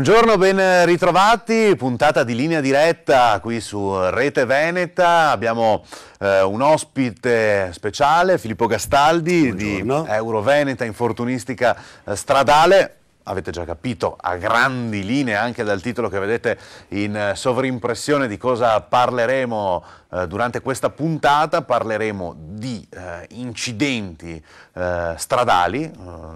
Buongiorno, ben ritrovati, puntata di linea diretta qui su Rete Veneta, abbiamo eh, un ospite speciale, Filippo Gastaldi Buongiorno. di Euro Veneta Infortunistica eh, Stradale, avete già capito a grandi linee anche dal titolo che vedete in eh, sovrimpressione di cosa parleremo eh, durante questa puntata, parleremo di eh, incidenti eh, stradali eh,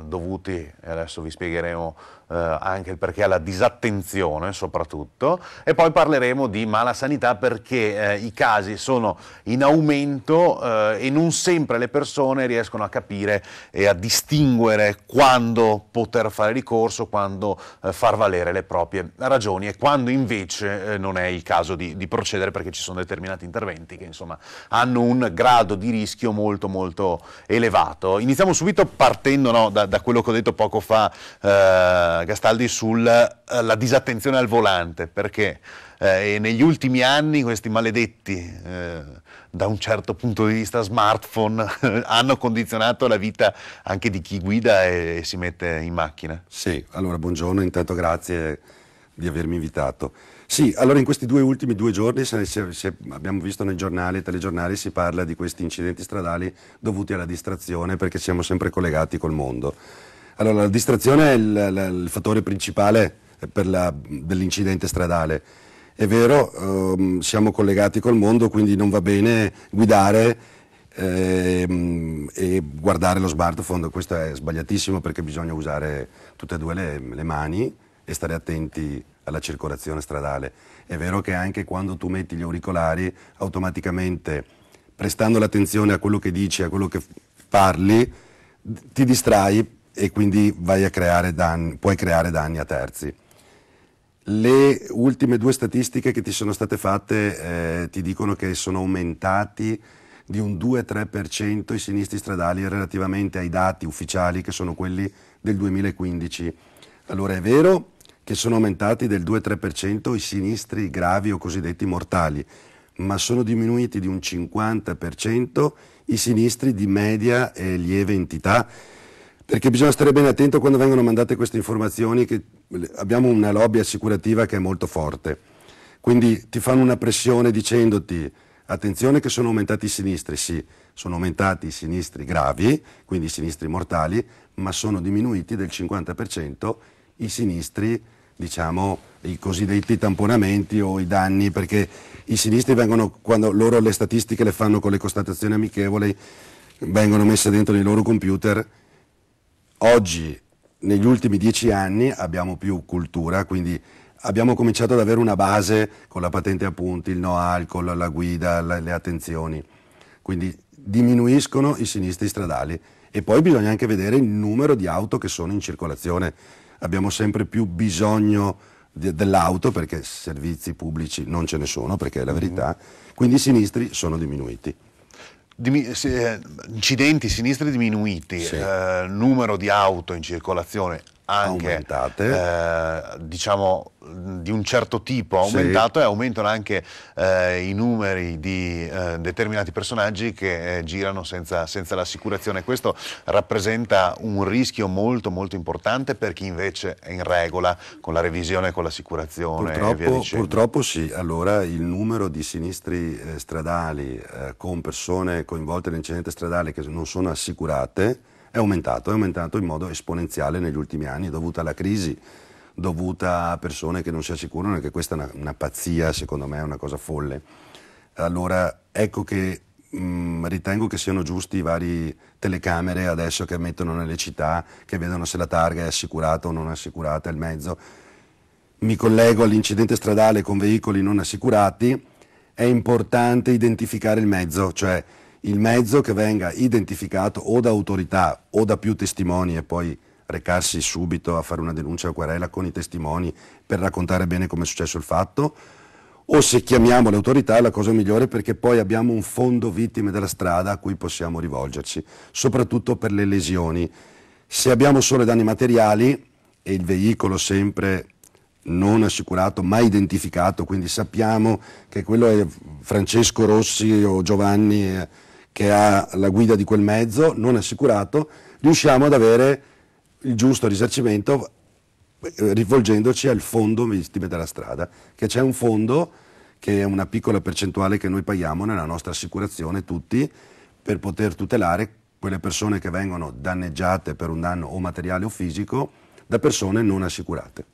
dovuti, e adesso vi spiegheremo eh, anche perché alla disattenzione soprattutto, e poi parleremo di mala sanità perché eh, i casi sono in aumento eh, e non sempre le persone riescono a capire e a distinguere quando poter fare ricorso, quando eh, far valere le proprie ragioni e quando invece eh, non è il caso di, di, procedere perché ci sono determinati interventi che insomma hanno un grado di rischio molto molto elevato. Iniziamo subito partendo no, da, da, quello che ho detto poco fa eh, Gastaldi sulla eh, disattenzione al volante, perché eh, negli ultimi anni questi maledetti, eh, da un certo punto di vista smartphone, hanno condizionato la vita anche di chi guida e, e si mette in macchina. Sì, allora buongiorno, intanto grazie di avermi invitato. Sì, allora in questi due ultimi due giorni se, se, se abbiamo visto nei giornali e telegiornali si parla di questi incidenti stradali dovuti alla distrazione perché siamo sempre collegati col mondo. Allora, la distrazione è il, la, il fattore principale la, dell'incidente stradale. È vero, ehm, siamo collegati col mondo, quindi non va bene guidare ehm, e guardare lo smartphone. Questo è sbagliatissimo perché bisogna usare tutte e due le, le mani e stare attenti alla circolazione stradale. È vero che anche quando tu metti gli auricolari, automaticamente, prestando l'attenzione a quello che dici, a quello che parli, ti distrai e quindi creare danni, puoi creare danni a terzi. Le ultime due statistiche che ti sono state fatte eh, ti dicono che sono aumentati di un 2-3% i sinistri stradali relativamente ai dati ufficiali che sono quelli del 2015. Allora è vero che sono aumentati del 2-3% i sinistri gravi o cosiddetti mortali, ma sono diminuiti di un 50% i sinistri di media e lieve entità perché bisogna stare bene attento quando vengono mandate queste informazioni, che abbiamo una lobby assicurativa che è molto forte, quindi ti fanno una pressione dicendoti attenzione che sono aumentati i sinistri, sì, sono aumentati i sinistri gravi, quindi i sinistri mortali, ma sono diminuiti del 50% i sinistri, diciamo, i cosiddetti tamponamenti o i danni, perché i sinistri vengono, quando loro le statistiche le fanno con le constatazioni amichevoli, vengono messe dentro nei loro computer Oggi, negli ultimi dieci anni, abbiamo più cultura, quindi abbiamo cominciato ad avere una base con la patente a punti, il no alcol, la guida, le attenzioni. Quindi diminuiscono i sinistri stradali e poi bisogna anche vedere il numero di auto che sono in circolazione. Abbiamo sempre più bisogno dell'auto perché servizi pubblici non ce ne sono, perché è la verità, mm-hmm. quindi i sinistri sono diminuiti. Eh, incidenti sinistri diminuiti, sì. eh, numero di auto in circolazione anche eh, diciamo, di un certo tipo aumentato sì. e aumentano anche eh, i numeri di eh, determinati personaggi che eh, girano senza, senza, l'assicurazione. Questo rappresenta un rischio molto molto importante per chi invece è in regola con la revisione, con l'assicurazione. Purtroppo, purtroppo sì, allora il numero di sinistri eh, stradali eh, con persone coinvolte nell'incidente stradale che non sono assicurate è aumentato, è aumentato in modo esponenziale negli ultimi anni, dovuta alla crisi, dovuta a persone che non si assicurano, che questa è una, una pazzia, secondo me è una cosa folle. Allora, ecco che mh, mm, ritengo che siano giusti i vari telecamere adesso che mettono nelle città, che vedono se la targa è assicurata o non assicurata, il mezzo. Mi collego all'incidente stradale con veicoli non assicurati, è importante identificare il mezzo, cioè il mezzo che venga identificato o da autorità o da più testimoni e poi recarsi subito a fare una denuncia o querela con i testimoni per raccontare bene come è successo il fatto, o se chiamiamo le autorità è la cosa migliore perché poi abbiamo un fondo vittime della strada a cui possiamo rivolgerci, soprattutto per le lesioni. Se abbiamo solo danni materiali e il veicolo sempre non assicurato, mai identificato, quindi sappiamo che quello è Francesco Rossi o Giovanni eh, che ha la guida di quel mezzo non assicurato, riusciamo ad avere il giusto risarcimento eh, rivolgendoci al fondo investime della strada, che c'è un fondo che è una piccola percentuale che noi paghiamo nella nostra assicurazione tutti per poter tutelare quelle persone che vengono danneggiate per un danno o materiale o fisico da persone non assicurate.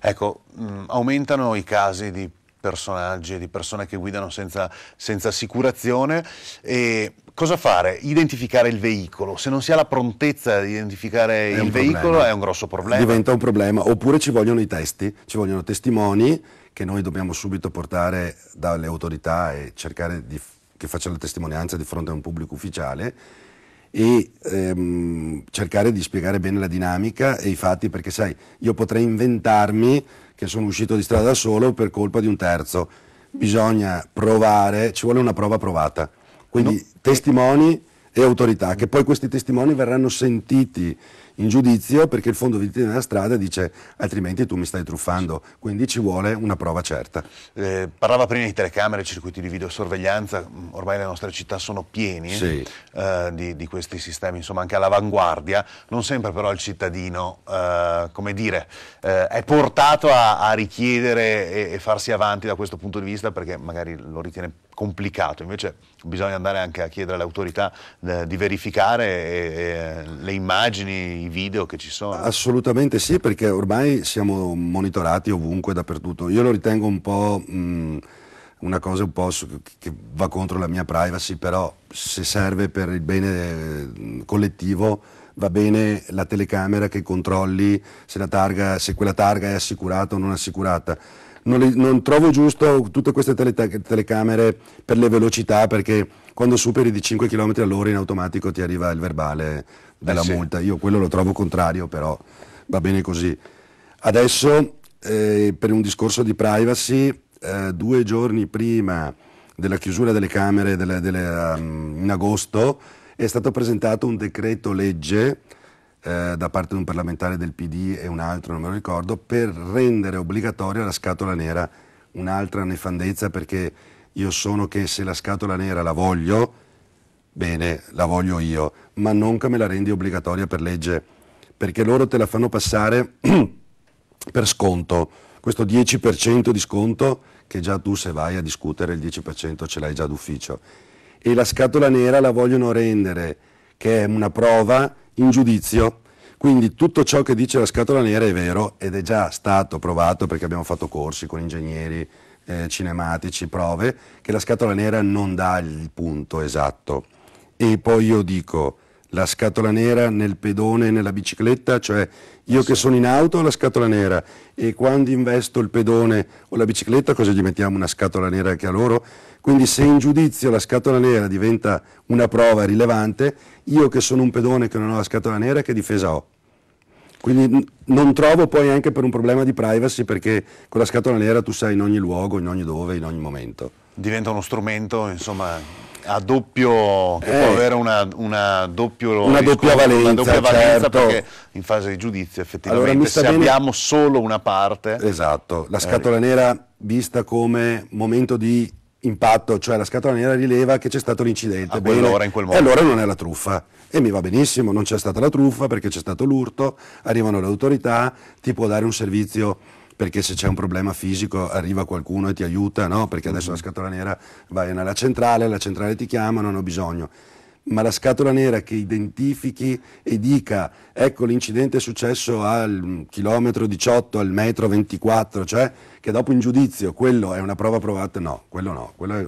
Ecco, mm, aumentano i casi di personaggi, e di persone che guidano senza, senza, assicurazione. E cosa fare? Identificare il veicolo. Se non si ha la prontezza di identificare è il veicolo problema. è un grosso problema. Diventa un problema. Oppure ci vogliono i testi, ci vogliono testimoni che noi dobbiamo subito portare dalle autorità e cercare di, che facciano la testimonianza di fronte a un pubblico ufficiale e ehm, cercare di spiegare bene la dinamica e i fatti perché sai, io potrei inventarmi che sono uscito di strada da solo per colpa di un terzo. Bisogna provare, ci vuole una prova provata. Quindi no. testimoni e autorità, che poi questi testimoni verranno sentiti in giudizio perché il fondo vendite della strada dice altrimenti tu mi stai truffando, quindi ci vuole una prova certa. Eh, parlava prima di telecamere, circuiti di videosorveglianza, mm, ormai le nostre città sono pieni sì. eh, di, di, questi sistemi, insomma anche all'avanguardia, non sempre però il cittadino, eh, come dire, eh, è portato a, a richiedere e, e farsi avanti da questo punto di vista perché magari lo ritiene complicato, invece bisogna andare anche a chiedere alle autorità eh, di verificare eh, eh, le immagini, i video che ci sono. Assolutamente sì, perché ormai siamo monitorati ovunque, dappertutto. Io lo ritengo un po'... Mh, mm, una cosa un po' che va contro la mia privacy, però se serve per il bene mm, collettivo va bene la telecamera che controlli se, targa, se quella targa è assicurata o non assicurata non, le, non, trovo giusto tutte queste tele, telecamere per le velocità perché quando superi di 5 km all'ora in automatico ti arriva il verbale della eh sì. multa. Io quello lo trovo contrario, però va bene così. Adesso, eh, per un discorso di privacy, eh, due giorni prima della chiusura delle Camere delle, delle, um, mm, in agosto è stato presentato un decreto legge eh, da parte di un parlamentare del PD e un altro, non me lo ricordo, per rendere obbligatoria la scatola nera. Un'altra nefandezza perché io sono che se la scatola nera la voglio, bene, la voglio io, ma non che me la rendi obbligatoria per legge, perché loro te la fanno passare per sconto, questo 10% di sconto che già tu se vai a discutere il 10% ce l'hai già d'ufficio. E la scatola nera la vogliono rendere, che è una prova in giudizio. Quindi tutto ciò che dice la scatola nera è vero ed è già stato provato perché abbiamo fatto corsi con ingegneri eh, cinematici, prove, che la scatola nera non dà il punto esatto. E poi io dico, la scatola nera nel pedone e nella bicicletta, cioè io che sono in auto ho la scatola nera e quando investo il pedone o la bicicletta cosa gli mettiamo una scatola nera anche a loro? Quindi se in giudizio la scatola nera diventa una prova rilevante, io che sono un pedone che non ho la scatola nera che difesa ho? Quindi non trovo poi anche per un problema di privacy perché con la scatola nera tu sai in ogni luogo, in ogni dove, in ogni momento. Diventa uno strumento, insomma, a doppio, che eh. può avere una, una, doppio una doppia valenza, una doppia valenza certo. perché in fase di giudizio effettivamente allora, se bene... abbiamo solo una parte... Esatto, la eh. scatola eh. nera vista come momento di impatto, cioè la scatola nera rileva che c'è stato l'incidente. A quell'ora, in quel momento. E allora non è la truffa. E mi va benissimo, non c'è stata la truffa perché c'è stato l'urto, arrivano le autorità, ti può dare un servizio perché se c'è un problema fisico arriva qualcuno e ti aiuta, no? perché adesso la mm-hmm. scatola nera vai nella centrale, la centrale ti chiama, non ho bisogno. Ma la scatola nera che identifichi e dica ecco l'incidente è successo al mm, chilometro 18, al metro 24, cioè che dopo in giudizio quello è una prova provata, no, quello no, quello è,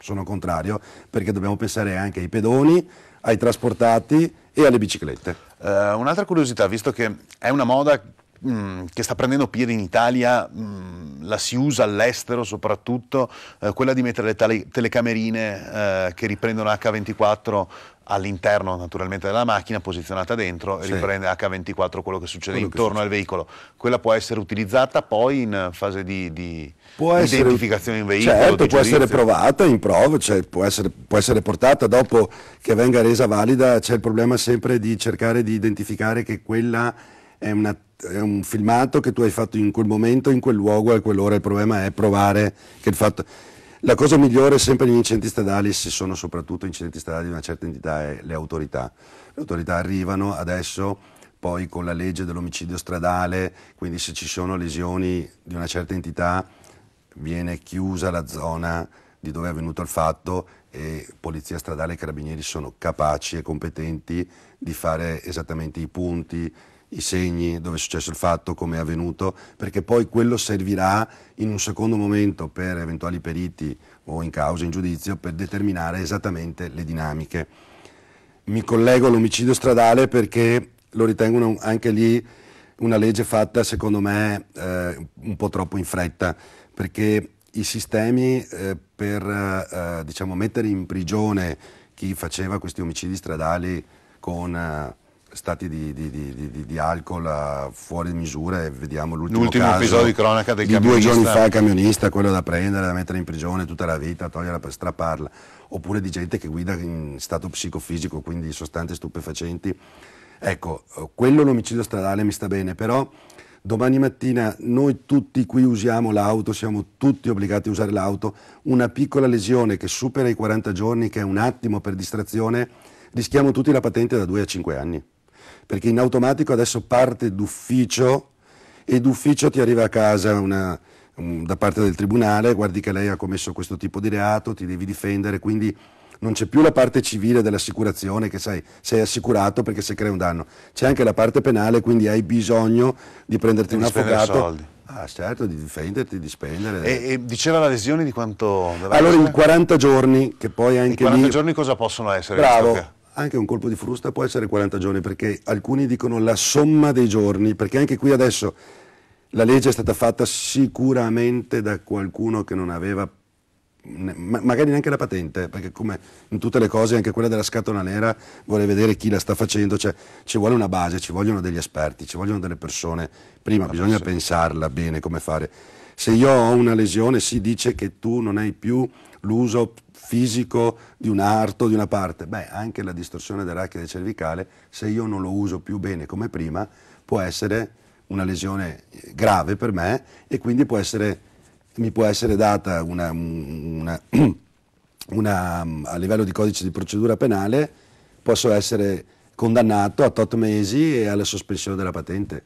sono contrario perché dobbiamo pensare anche ai pedoni, ai trasportati e alle biciclette. Uh, un'altra curiosità, visto che è una moda Mm, che sta prendendo piede in Italia, mm, la si usa all'estero soprattutto, eh, quella di mettere le tale- telecamerine eh, che riprendono H24 all'interno naturalmente della macchina, posizionata dentro e sì. riprende H24 quello che succede quello intorno che succede. al veicolo. Quella può essere utilizzata poi in fase di, di essere, identificazione in veicolo. Certo, può essere provata in prova, cioè può, essere, può, essere, portata dopo che venga resa valida, c'è il problema sempre di cercare di identificare che quella è, una, è, un filmato che tu hai fatto in quel momento, in quel luogo, a quell'ora. Il problema è provare che il fatto... La cosa migliore sempre negli incidenti stradali, se sono soprattutto incidenti stradali di una certa entità, è le autorità. Le autorità arrivano adesso, poi con la legge dell'omicidio stradale, quindi se ci sono lesioni di una certa entità, viene chiusa la zona di dove è avvenuto il fatto e Polizia Stradale e Carabinieri sono capaci e competenti di fare esattamente i punti, i segni dove è successo il fatto, come è avvenuto, perché poi quello servirà in un secondo momento per eventuali periti o in causa, in giudizio, per determinare esattamente le dinamiche. Mi collego all'omicidio stradale perché lo ritengo anche lì una legge fatta, secondo me, eh, un po' troppo in fretta, perché i sistemi eh, per eh, diciamo, mettere in prigione chi faceva questi omicidi stradali con eh, stati di, di, di, di, alcol eh, fuori misura e vediamo l'ultimo, l'ultimo episodio di cronaca del di camionista. due giorni fa il camionista, quello da prendere, da mettere in prigione tutta la vita, toglierla per strapparla, oppure di gente che guida in stato psicofisico, quindi sostanze stupefacenti. Ecco, eh, quello l'omicidio stradale mi sta bene, però domani mattina noi tutti qui usiamo l'auto, siamo tutti obbligati a usare l'auto, una piccola lesione che supera i 40 giorni, che è un attimo per distrazione, rischiamo tutti la patente da 2 a 5 anni perché in automatico adesso parte d'ufficio e d'ufficio ti arriva a casa una, um, da parte del tribunale, guardi che lei ha commesso questo tipo di reato, ti devi difendere, quindi non c'è più la parte civile dell'assicurazione che sai, sei assicurato perché se crea un danno, c'è anche la parte penale, quindi hai bisogno di prenderti un avvocato. Soldi. Ah, certo, di difenderti, di spendere. E, e diceva la lesione di quanto... Allora, essere? in 40 giorni, che poi anche... In 40 lì... giorni cosa possono essere? Bravo, anche un colpo di frusta può essere 40 giorni, perché alcuni dicono la somma dei giorni, perché anche qui adesso la legge è stata fatta sicuramente da qualcuno che non aveva ma magari neanche la patente, perché come in tutte le cose anche quella della scatola nera vuole vedere chi la sta facendo, cioè ci vuole una base, ci vogliono degli esperti, ci vogliono delle persone, prima la ah, bisogna persona. pensarla bene come fare. Se io ho una lesione si dice che tu non hai più l'uso fisico di un arto, di una parte. Beh, anche la distorsione del cervicale, se io non lo uso più bene come prima, può essere una lesione eh, grave per me e quindi può essere, mi può essere data una, una, una, mm, a livello di codice di procedura penale, posso essere condannato a tot mesi e alla sospensione della patente.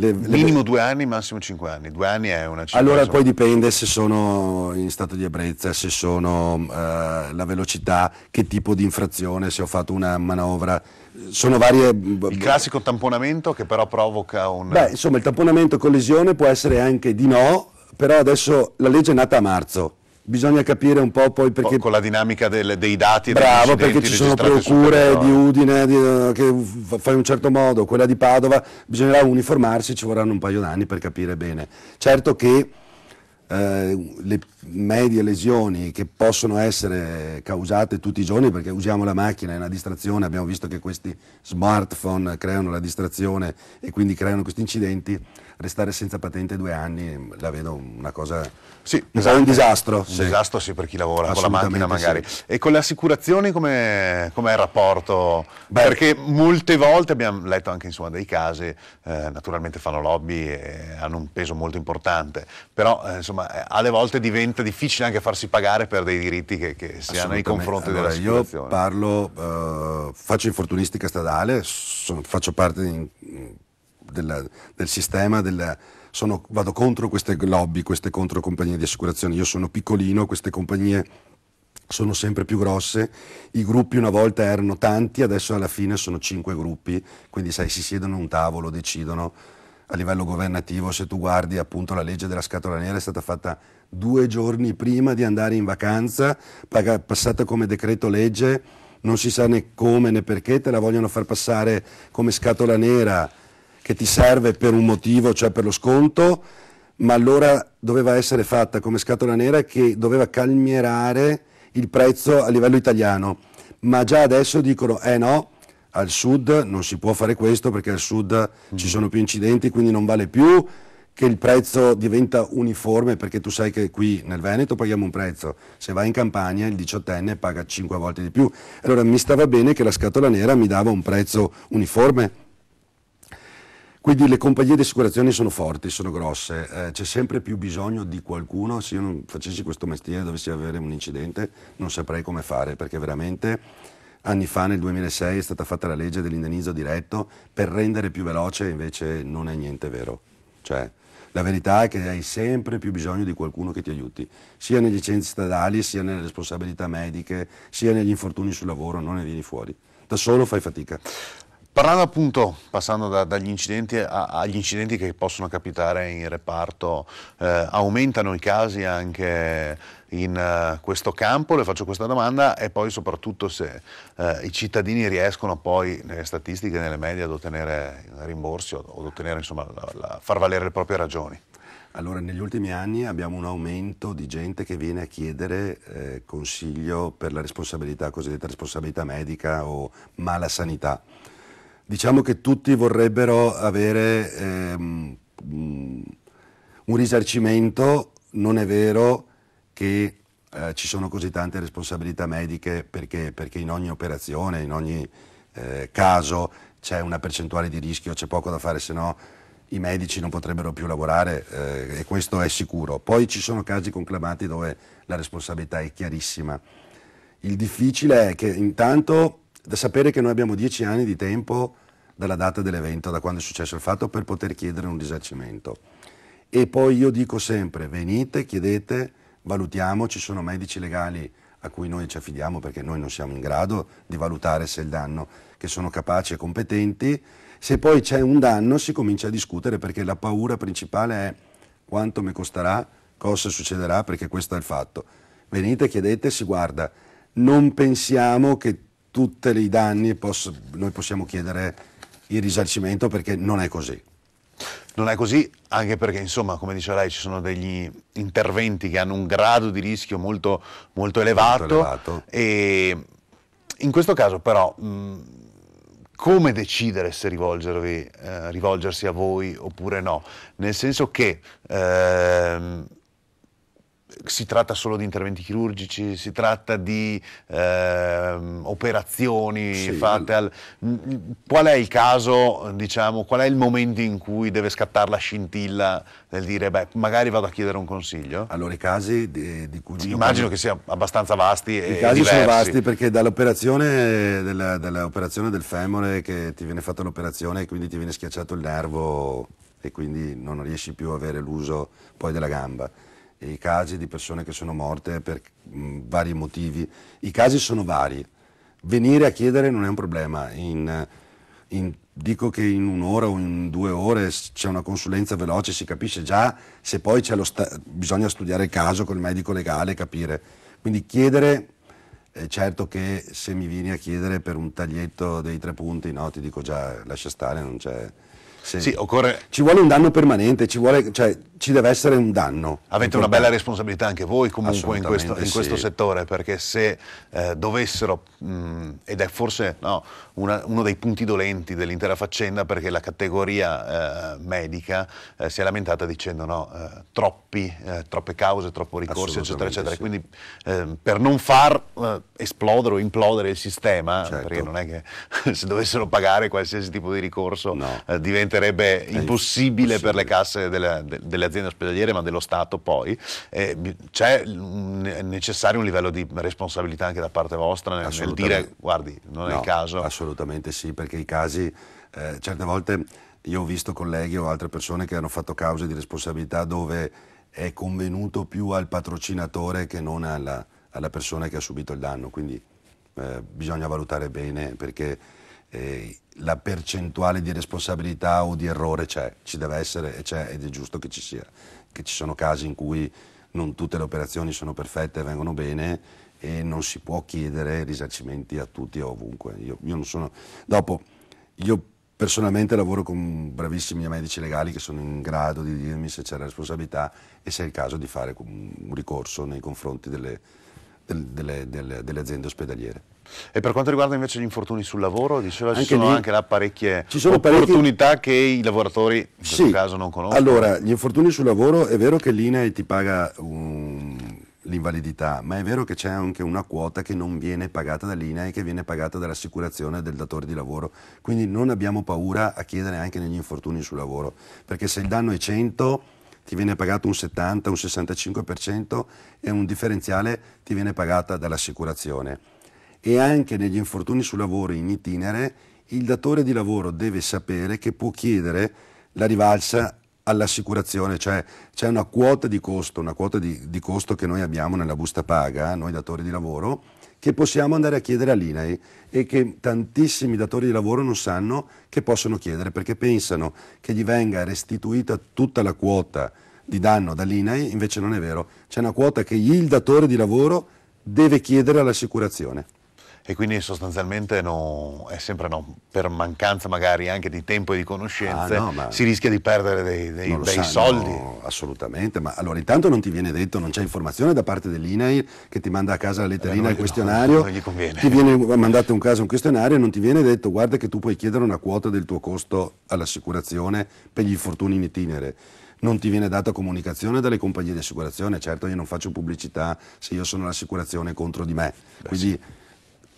Le, le... Minimo due anni, massimo cinque anni. Due anni è una cifra. Allora poi dipende se sono in stato di ebbrezza, se sono eh, la velocità, che tipo di infrazione, se ho fatto una manovra. Sono varie. Il classico tamponamento che però provoca un. Beh, insomma, il tamponamento collisione può essere anche di no, però adesso la legge è nata a marzo bisogna capire un po' poi perché... Con la dinamica del, dei dati... Bravo, perché ci sono procure di Udine di, eh, che fai in un certo modo, quella di Padova, bisognerà uniformarsi, ci vorranno un paio d'anni per capire bene. Certo che eh, le medie lesioni che possono essere causate tutti i giorni perché usiamo la macchina, è una distrazione, abbiamo visto che questi smartphone creano la distrazione e quindi creano questi incidenti, restare senza patente due anni la vedo una cosa, sì, esatto. un disastro. Esatto. Un sì. disastro sì per chi lavora con la macchina magari. Sì. E con le assicurazioni come com è il rapporto? Beh, perché molte volte abbiamo letto anche insomma, dei casi, eh, naturalmente fanno lobby e hanno un peso molto importante, però eh, insomma eh, alle volte diventa diventa difficile anche farsi pagare per dei diritti che, che si hanno nei confronti allora, della Io parlo, eh, faccio infortunistica stradale, sono, faccio parte di, della, del sistema della, sono, vado contro queste lobby, queste contro compagnie di assicurazione. Io sono piccolino, queste compagnie sono sempre più grosse. I gruppi una volta erano tanti, adesso alla fine sono cinque gruppi, quindi sai, si siedono a un tavolo, decidono a livello governativo, se tu guardi appunto la legge della scatola nera è stata fatta due giorni prima di andare in vacanza, passata come decreto legge, non si sa né come né perché, te la vogliono far passare come scatola nera che ti serve per un motivo, cioè per lo sconto, ma allora doveva essere fatta come scatola nera che doveva calmierare il prezzo a livello italiano. Ma già adesso dicono, eh no, al sud non si può fare questo perché al sud mm. ci sono più incidenti, quindi non vale più che il prezzo diventa uniforme perché tu sai che qui nel Veneto paghiamo un prezzo, se vai in campagna il diciottenne paga 5 volte di più. Allora mi stava bene che la scatola nera mi dava un prezzo uniforme. Quindi le compagnie di assicurazione sono forti, sono grosse, eh, c'è sempre più bisogno di qualcuno, se io non facessi questo mestiere dovessi avere un incidente non saprei come fare perché veramente Anni fa, nel 2006, è stata fatta la legge dell'indennizzo diretto per rendere più veloce, invece non è niente vero. Cioè, la verità è che hai sempre più bisogno di qualcuno che ti aiuti, sia negli incendi stradali, sia nelle responsabilità mediche, sia negli infortuni sul lavoro, non ne vieni fuori. Da solo fai fatica. Parlando appunto, passando da, dagli incidenti a, agli incidenti che possono capitare in reparto, eh, aumentano i casi anche in uh, questo campo? Le faccio questa domanda e poi soprattutto se uh, i cittadini riescono poi nelle statistiche, nelle medie ad ottenere rimborsi o ad ottenere, insomma, la, la, far valere le proprie ragioni. Allora, negli ultimi anni abbiamo un aumento di gente che viene a chiedere eh, consiglio per la responsabilità, cosiddetta responsabilità medica o mala sanità. Diciamo che tutti vorrebbero avere ehm, un risarcimento, non è vero che eh, ci sono così tante responsabilità mediche perché, perché in ogni operazione, in ogni eh, caso c'è una percentuale di rischio, c'è poco da fare, se no i medici non potrebbero più lavorare eh, e questo è sicuro. Poi ci sono casi conclamati dove la responsabilità è chiarissima. Il difficile è che intanto da sapere che noi abbiamo dieci anni di tempo dalla data dell'evento, da quando è successo il fatto, per poter chiedere un risarcimento. E poi io dico sempre, venite, chiedete, valutiamo, ci sono medici legali a cui noi ci affidiamo perché noi non siamo in grado di valutare se il danno, che sono capaci e competenti. Se poi c'è un danno si comincia a discutere perché la paura principale è quanto mi costerà, cosa succederà, perché questo è il fatto. Venite, chiedete, si guarda. Non pensiamo che tutti i danni, posso, noi possiamo chiedere il risarcimento perché non è così. Non è così anche perché, insomma, come diceva lei, ci sono degli interventi che hanno un grado di rischio molto, molto elevato. Molto elevato. E in questo caso però... come decidere se eh, rivolgersi a voi oppure no, nel senso che ehm, si tratta solo di interventi chirurgici, si tratta di eh, operazioni sì, fatte al... Qual è il caso, diciamo, qual è il momento in cui deve scattare la scintilla nel dire, beh, magari vado a chiedere un consiglio? Allora, i casi di, di cui... Sì, immagino che siano abbastanza vasti I e casi diversi. sono vasti perché dall'operazione della, dall'operazione del femore che ti viene fatta l'operazione e quindi ti viene schiacciato il nervo e quindi non riesci più a avere l'uso poi della gamba i casi di persone che sono morte per mh, mm, vari motivi, i casi sono vari. Venire a chiedere non è un problema, in, in, dico che in un'ora o in due ore c'è una consulenza veloce, si capisce già, se poi sta- bisogna studiare il caso col medico legale e capire. Quindi chiedere, eh, certo che se mi vieni a chiedere per un taglietto dei tre punti, no, ti dico già lascia stare, non c'è... Se, sì, occorre... Ci vuole un danno permanente, ci vuole, cioè, ci deve essere un danno. Avete una bella responsabilità anche voi comunque in questo, in questo settore, perché se eh, dovessero, mh, ed è forse no, una, uno dei punti dolenti dell'intera faccenda, perché la categoria eh, medica eh, si è lamentata dicendo no, eh, troppi, eh, troppe cause, troppo ricorsi, eccetera, eccetera. Sì. Quindi ehm, per non far eh, esplodere o implodere il sistema, certo. perché non è che se dovessero pagare qualsiasi tipo di ricorso no. diventerebbe impossibile, impossibile, per le casse delle... de, delle aziende ospedaliere ma dello Stato poi, eh, c'è necessario un livello di responsabilità anche da parte vostra nel, nel dire guardi non no, è il caso? Assolutamente sì perché i casi eh, certe volte io ho visto colleghi o altre persone che hanno fatto cause di responsabilità dove è convenuto più al patrocinatore che non alla, alla persona che ha subito il danno quindi eh, bisogna valutare bene perché eh, la percentuale di responsabilità o di errore c'è, ci deve essere e c'è ed è giusto che ci sia, che ci sono casi in cui non tutte le operazioni sono perfette e vengono bene e non si può chiedere risarcimenti a tutti e ovunque. Io, io sono... Dopo, io personalmente lavoro con bravissimi medici legali che sono in grado di dirmi se c'è la responsabilità e se è il caso di fare un ricorso nei confronti delle, delle, delle, delle aziende ospedaliere. E per quanto riguarda invece gli infortuni sul lavoro, diceva anche ci sono lì, anche là parecchie opportunità parecchi... che i lavoratori in questo caso non conoscono. Allora, gli infortuni sul lavoro è vero che l'INAI ti paga um, l'invalidità, ma è vero che c'è anche una quota che non viene pagata dall'INAI, che viene pagata dall'assicurazione del datore di lavoro. Quindi non abbiamo paura a chiedere anche negli infortuni sul lavoro, perché se il danno è 100 ti viene pagato un 70, un 65% e un differenziale ti viene pagata dall'assicurazione e anche negli infortuni sul lavoro in itinere il datore di lavoro deve sapere che può chiedere la rivalsa all'assicurazione, cioè c'è una quota di costo, una quota di, di costo che noi abbiamo nella busta paga, noi datori di lavoro, che possiamo andare a chiedere all'INAI e che tantissimi datori di lavoro non sanno che possono chiedere perché pensano che gli venga restituita tutta la quota di danno dall'INAI, invece non è vero, c'è una quota che il datore di lavoro deve chiedere all'assicurazione e quindi sostanzialmente no, è sempre no, per mancanza magari anche di tempo e di conoscenze ah, no, si rischia di perdere dei, dei, dei soldi. assolutamente, ma allora intanto non ti viene detto, non c'è informazione da parte dell'INAIL che ti manda a casa la letterina e eh, il questionario, non gli conviene. ti viene mandato un caso un questionario e non ti viene detto guarda che tu puoi chiedere una quota del tuo costo all'assicurazione per gli infortuni in itinere non ti viene data comunicazione dalle compagnie di assicurazione, certo io non faccio pubblicità se io sono l'assicurazione contro di me, Beh, quindi sì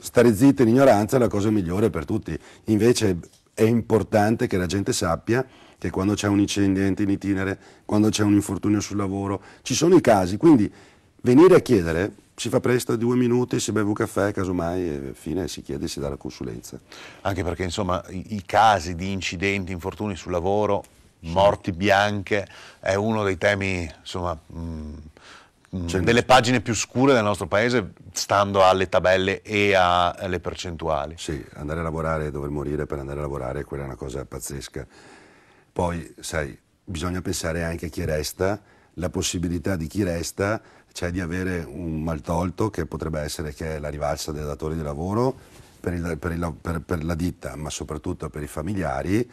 stare zitti in ignoranza è la cosa migliore per tutti, invece è importante che la gente sappia che quando c'è un incidente in itinere, quando c'è un infortunio sul lavoro, ci sono i casi, quindi venire a chiedere si fa presto due minuti, si beve un caffè, casomai, fine, si chiede e si dà la consulenza. Anche perché, insomma, i, i casi di incidenti, infortuni sul lavoro, morti bianche, è uno dei temi, insomma, mh, mm, Mm. C'è cioè, delle pagine più scure del nostro paese, stando alle tabelle e alle percentuali. Sì, andare a lavorare e dover morire per andare a lavorare, quella è una cosa pazzesca. Poi, sai, bisogna pensare anche a chi resta, la possibilità di chi resta, cioè di avere un maltolto che potrebbe essere che è la rivalsa del datore di lavoro per, il, per, il, per, per la ditta, ma soprattutto per i familiari.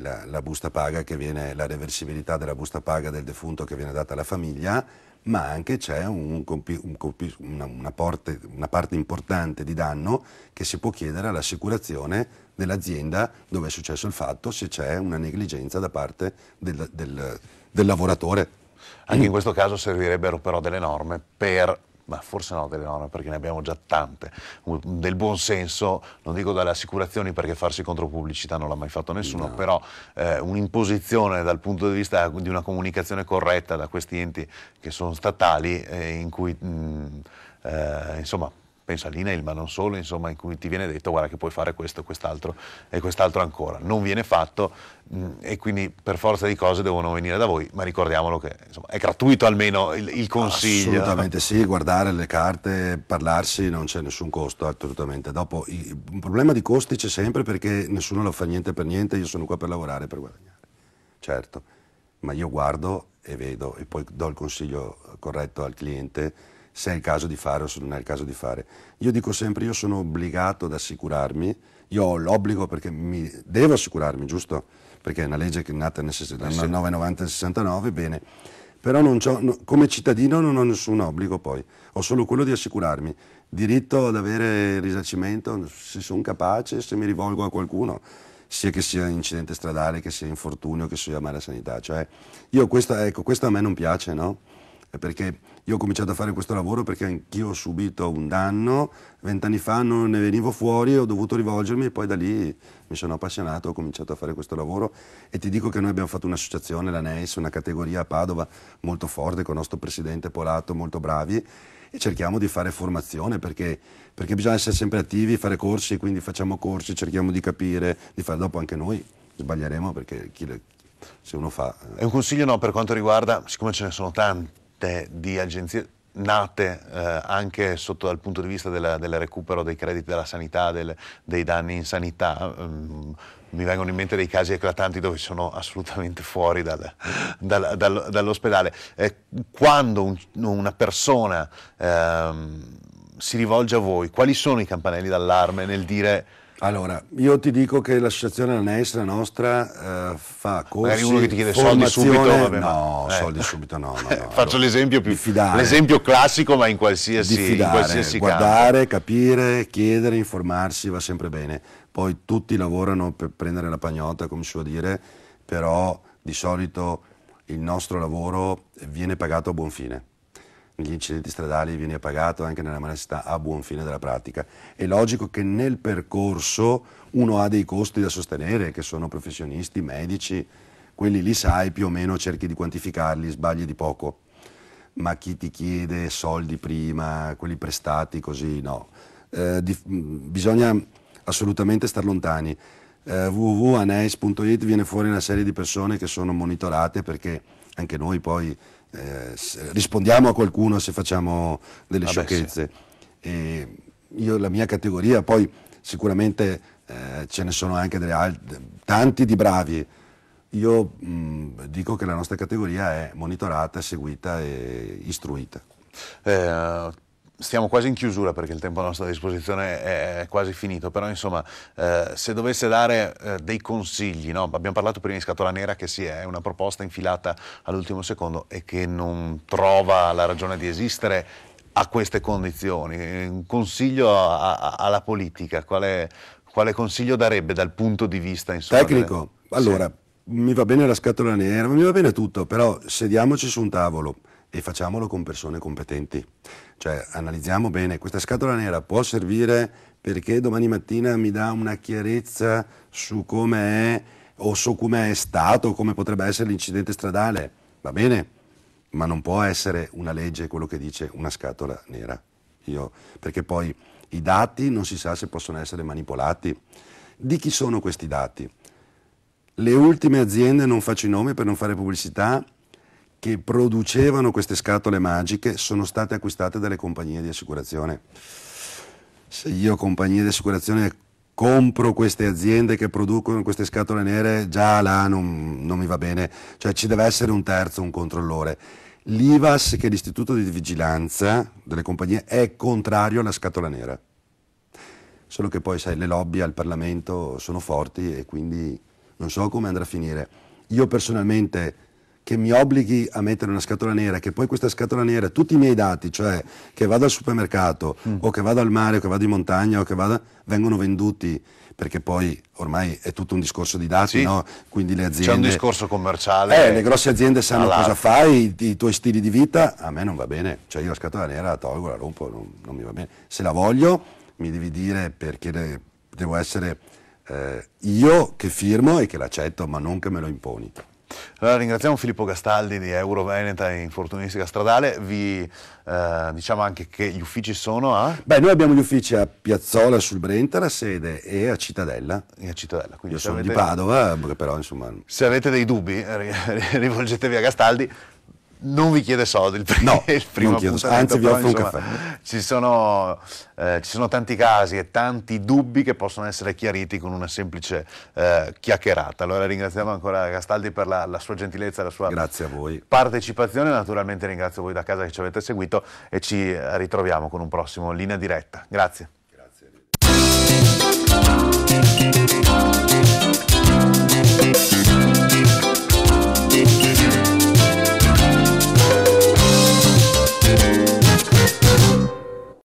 La, la busta paga che viene, la reversibilità della busta paga del defunto che viene data alla famiglia ma anche c'è un compi- un compi- una, una, porte, una parte importante di danno che si può chiedere all'assicurazione dell'azienda dove è successo il fatto se c'è una negligenza da parte del, del, del lavoratore. Anche in questo caso servirebbero però delle norme per ma forse no delle norme perché ne abbiamo già tante, del buon senso, non dico dalle assicurazioni perché farsi contro pubblicità non l'ha mai fatto nessuno, no. però eh, un'imposizione dal punto di vista di una comunicazione corretta da questi enti che sono statali eh, in cui mh, mm, eh, insomma penso all'email, ma non solo, insomma, in cui ti viene detto guarda che puoi fare questo, quest'altro e quest'altro ancora. Non viene fatto mh, mm, e quindi per forza di cose devono venire da voi, ma ricordiamolo che insomma, è gratuito almeno il, il consiglio. Assolutamente sì, guardare le carte, parlarsi non c'è nessun costo, assolutamente. Dopo il, un problema di costi c'è sempre perché nessuno lo fa niente per niente, io sono qua per lavorare, per guadagnare. Certo, ma io guardo e vedo e poi do il consiglio corretto al cliente se è il caso di fare o se non è il caso di fare. Io dico sempre, io sono obbligato ad assicurarmi, io ho l'obbligo perché mi, devo assicurarmi, giusto? Perché è una legge che è nata nel 1990 del 69, bene. Però no, come cittadino non ho nessun obbligo poi, ho solo quello di assicurarmi. Diritto ad avere risarcimento se sono capace, se mi rivolgo a qualcuno sia che sia incidente stradale, che sia infortunio, che sia mala sanità. Cioè, io questa, ecco, questa a me non piace, no? perché io ho cominciato a fare questo lavoro perché anch'io ho subito un danno, vent'anni fa non ne venivo fuori, ho dovuto rivolgermi e poi da lì mi sono appassionato, ho cominciato a fare questo lavoro e ti dico che noi abbiamo fatto un'associazione, la NEIS, una categoria a Padova molto forte con il nostro presidente Polato, molto bravi e cerchiamo di fare formazione perché, perché bisogna essere sempre attivi, fare corsi, quindi facciamo corsi, cerchiamo di capire, di fare dopo anche noi, sbaglieremo perché chi le, se uno fa... È eh. un consiglio no per quanto riguarda, siccome ce ne sono tanti, sette di agenzie nate eh, anche sotto dal punto di vista della, del recupero dei crediti della sanità, del, dei danni in sanità. Um, mi vengono in mente dei casi eclatanti dove sono assolutamente fuori dal, dal, dal, dall'ospedale. Eh, quando un, una persona ehm, si rivolge a voi, quali sono i campanelli d'allarme nel dire allora, io ti dico che l'associazione la NES, nostra, eh, fa corsi, Magari uno che ti chiede soldi subito, vabbè, No, eh. soldi subito no, no, no. Faccio l'esempio più, diffidare, l'esempio classico ma in qualsiasi, diffidare, in qualsiasi guardare, campo. capire, chiedere, informarsi va sempre bene. Poi tutti lavorano per prendere la pagnotta, come si può dire, però di solito il nostro lavoro viene pagato a buon fine gli incidenti stradali viene pagato anche nella manestà a buon fine della pratica. È logico che nel percorso uno ha dei costi da sostenere, che sono professionisti, medici, quelli li sai più o meno, cerchi di quantificarli, sbagli di poco. Ma chi ti chiede soldi prima, quelli prestati così, no. Eh, di, mm, bisogna assolutamente star lontani. Eh, www.aneis.it viene fuori una serie di persone che sono monitorate perché anche noi poi eh, rispondiamo a qualcuno se facciamo delle Vabbè, sciocchezze. Sì. io la mia categoria, poi sicuramente eh, ce ne sono anche tanti di bravi. Io mh, dico che la nostra categoria è monitorata, seguita e istruita. Eh, stiamo quasi in chiusura perché il tempo a nostra disposizione è quasi finito, però insomma eh, se dovesse dare eh, dei consigli, no? abbiamo parlato prima di Scatola Nera che sì, è una proposta infilata all'ultimo secondo e che non trova la ragione di esistere a queste condizioni, un consiglio a, a, alla politica, quale, quale, consiglio darebbe dal punto di vista insomma, tecnico? Delle... Allora, sì. mi va bene la Scatola Nera, mi va bene tutto, però sediamoci su un tavolo e facciamolo con persone competenti. Cioè analizziamo bene, questa scatola nera può servire perché domani mattina mi dà una chiarezza su come è o su come è stato, come potrebbe essere l'incidente stradale, va bene, ma non può essere una legge quello che dice una scatola nera. Io, perché poi i dati non si sa se possono essere manipolati. Di chi sono questi dati? Le ultime aziende, non faccio i nomi per non fare pubblicità, che producevano queste scatole magiche sono state acquistate dalle compagnie di assicurazione. Se io compagnie di assicurazione compro queste aziende che producono queste scatole nere, già là non, non mi va bene, cioè ci deve essere un terzo, un controllore. L'IVAS, che è l'istituto di vigilanza delle compagnie, è contrario alla scatola nera. Solo che poi, sai, le lobby al Parlamento sono forti e quindi non so come andrà a finire. Io personalmente che mi obblighi a mettere una scatola nera, che poi questa scatola nera, tutti i miei dati, cioè che vado al supermercato mm. o che vado al mare o che vado in montagna o che vada, vengono venduti perché poi ormai è tutto un discorso di dati, sì. no? quindi le aziende... C'è un discorso commerciale. Eh, le grosse aziende sanno alla... cosa fai, i, i, tuoi stili di vita, a me non va bene, cioè io la scatola nera la tolgo, la rompo, non, non mi va bene. Se la voglio mi devi dire perché le, devo essere eh, io che firmo e che l'accetto, ma non che me lo imponi. Allora ringraziamo Filippo Gastaldi di Euroveneta e Infortunistica Stradale, vi eh, diciamo anche che gli uffici sono a... Beh, noi abbiamo gli uffici a Piazzola sul Brenta, la sede, e a Cittadella. E a Cittadella, quindi... Io sono avete... di Padova, eh, però insomma... Se avete dei dubbi, rivolgetevi a Gastaldi non vi chiede soldi il, pr- no, il primo non chiedo, anzi vi offro un caffè. Ci sono, eh, ci sono, tanti casi e tanti dubbi che possono essere chiariti con una semplice eh, chiacchierata. Allora ringraziamo ancora Castaldi per la, la sua gentilezza, la sua partecipazione. Naturalmente ringrazio voi da casa che ci avete seguito e ci ritroviamo con un prossimo Linea Diretta. Grazie.